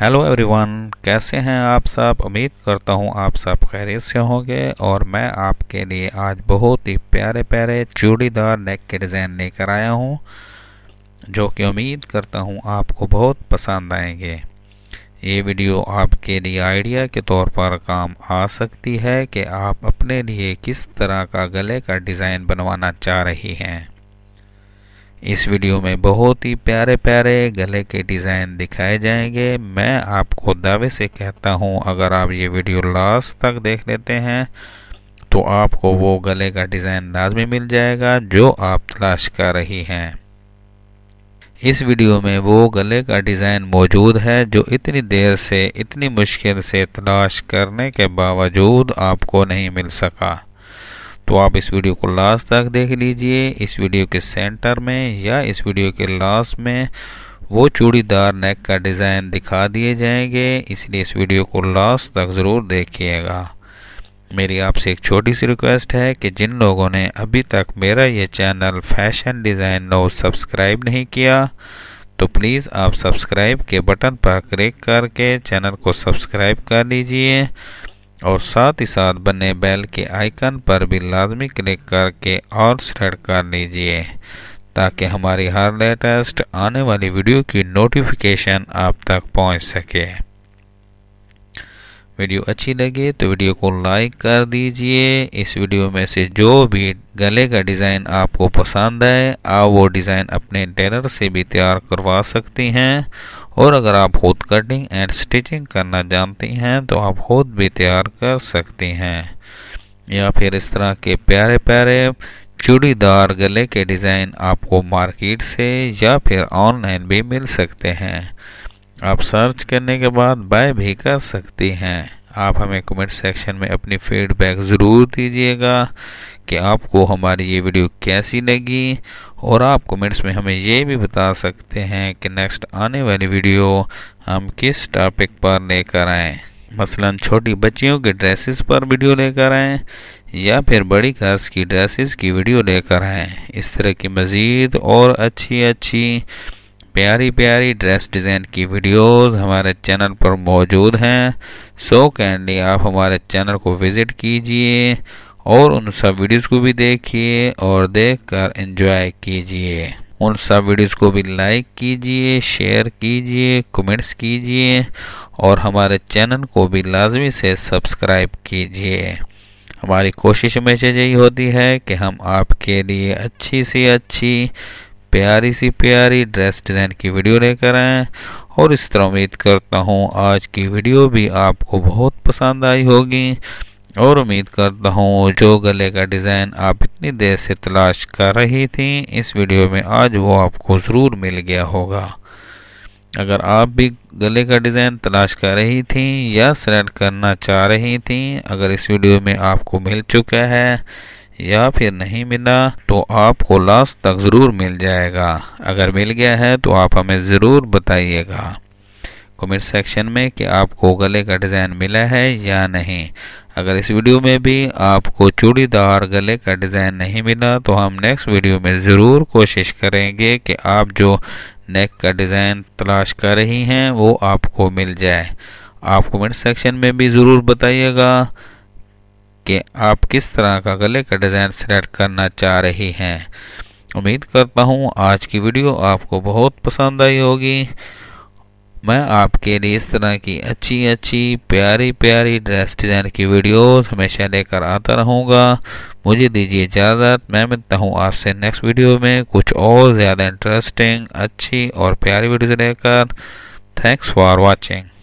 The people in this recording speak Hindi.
हेलो एवरीवन कैसे हैं आप सब उम्मीद करता हूं आप सब खैरियत से होंगे और मैं आपके लिए आज बहुत ही प्यारे प्यारे चूड़ीदार नेक के डिज़ाइन लेकर आया हूं जो कि उम्मीद करता हूं आपको बहुत पसंद आएंगे ये वीडियो आपके लिए आइडिया के तौर पर काम आ सकती है कि आप अपने लिए किस तरह का गले का डिज़ाइन बनवाना चाह रही हैं इस वीडियो में बहुत ही प्यारे प्यारे गले के डिज़ाइन दिखाए जाएंगे मैं आपको दावे से कहता हूँ अगर आप ये वीडियो लास्ट तक देख लेते हैं तो आपको वो गले का डिज़ाइन लाजमी मिल जाएगा जो आप तलाश कर रही हैं इस वीडियो में वो गले का डिज़ाइन मौजूद है जो इतनी देर से इतनी मुश्किल से तलाश करने के बावजूद आपको नहीं मिल सका तो आप इस वीडियो को लास्ट तक देख लीजिए इस वीडियो के सेंटर में या इस वीडियो के लास्ट में वो चूड़ीदार नेक का डिज़ाइन दिखा दिए जाएंगे इसलिए इस वीडियो को लास्ट तक ज़रूर देखिएगा मेरी आपसे एक छोटी सी रिक्वेस्ट है कि जिन लोगों ने अभी तक मेरा ये चैनल फैशन डिज़ाइन नो सब्सक्राइब नहीं किया तो प्लीज़ आप सब्सक्राइब के बटन पर क्लिक करके चैनल को सब्सक्राइब कर लीजिए और साथ ही साथ बने बेल के आइकन पर भी लाजमी क्लिक करके और सेलेक्ट कर लीजिए ताकि हमारी हर लेटेस्ट आने वाली वीडियो की नोटिफिकेशन आप तक पहुंच सके वीडियो अच्छी लगे तो वीडियो को लाइक कर दीजिए इस वीडियो में से जो भी गले का डिज़ाइन आपको पसंद है आप वो डिज़ाइन अपने टेलर से भी तैयार करवा सकती हैं और अगर आप खुद कटिंग एंड स्टिचिंग करना जानती हैं तो आप खुद भी तैयार कर सकती हैं या फिर इस तरह के प्यारे प्यारे चूड़ीदार गले के डिज़ाइन आपको मार्केट से या फिर ऑनलाइन भी मिल सकते हैं आप सर्च करने के बाद बाय भी कर सकती हैं आप हमें कमेंट सेक्शन में अपनी फीडबैक ज़रूर दीजिएगा कि आपको हमारी ये वीडियो कैसी लगी और आप कमेंट्स में हमें ये भी बता सकते हैं कि नेक्स्ट आने वाली वीडियो हम किस टॉपिक पर लेकर आएँ मसलन छोटी बच्चियों के ड्रेसेस पर वीडियो लेकर आएँ या फिर बड़ी क्लास की ड्रेसेस की वीडियो लेकर आएँ इस तरह की मज़ीद और अच्छी अच्छी प्यारी प्यारी ड्रेस डिज़ाइन की वीडियोस हमारे चैनल पर मौजूद हैं सो कैंडली आप हमारे चैनल को विज़िट कीजिए और उन सब वीडियोस को भी देखिए और देखकर एंजॉय कीजिए उन सब वीडियोस को भी लाइक कीजिए शेयर कीजिए कमेंट्स कीजिए और हमारे चैनल को भी लाजमी से सब्सक्राइब कीजिए हमारी कोशिश हमेशा यही होती है कि हम आपके लिए अच्छी से अच्छी प्यारी सी प्यारी ड्रेस डिज़ाइन की वीडियो लेकर आएँ और इस तरह उम्मीद करता हूँ आज की वीडियो भी आपको बहुत पसंद आई होगी और उम्मीद करता हूँ जो गले का डिज़ाइन आप इतनी देर से तलाश कर रही थी इस वीडियो में आज वो आपको ज़रूर मिल गया होगा अगर आप भी गले का डिज़ाइन तलाश कर रही थी या सेलेक्ट करना चाह रही थी अगर इस वीडियो में आपको मिल चुका है या फिर नहीं मिला तो आपको लास्ट तक ज़रूर मिल जाएगा अगर मिल गया है तो आप हमें ज़रूर बताइएगा कमेंट सेक्शन में कि आपको गले का डिज़ाइन मिला है या नहीं अगर इस वीडियो में भी आपको चूड़ीदार गले का डिज़ाइन नहीं मिला तो हम नेक्स्ट वीडियो में ज़रूर कोशिश करेंगे कि आप जो नेक का डिज़ाइन तलाश कर रही हैं वो आपको मिल जाए आप कमेंट सेक्शन में भी ज़रूर बताइएगा कि आप किस तरह का गले का डिज़ाइन सेलेक्ट करना चाह रही हैं उम्मीद करता हूँ आज की वीडियो आपको बहुत पसंद आई होगी मैं आपके लिए इस तरह की अच्छी अच्छी प्यारी प्यारी ड्रेस डिज़ाइन की वीडियोस हमेशा लेकर आता रहूँगा मुझे दीजिए इजाज़त मैं मिलता हूँ आपसे नेक्स्ट वीडियो में कुछ और ज़्यादा इंटरेस्टिंग अच्छी और प्यारी वीडियोज लेकर थैंक्स फॉर वॉचिंग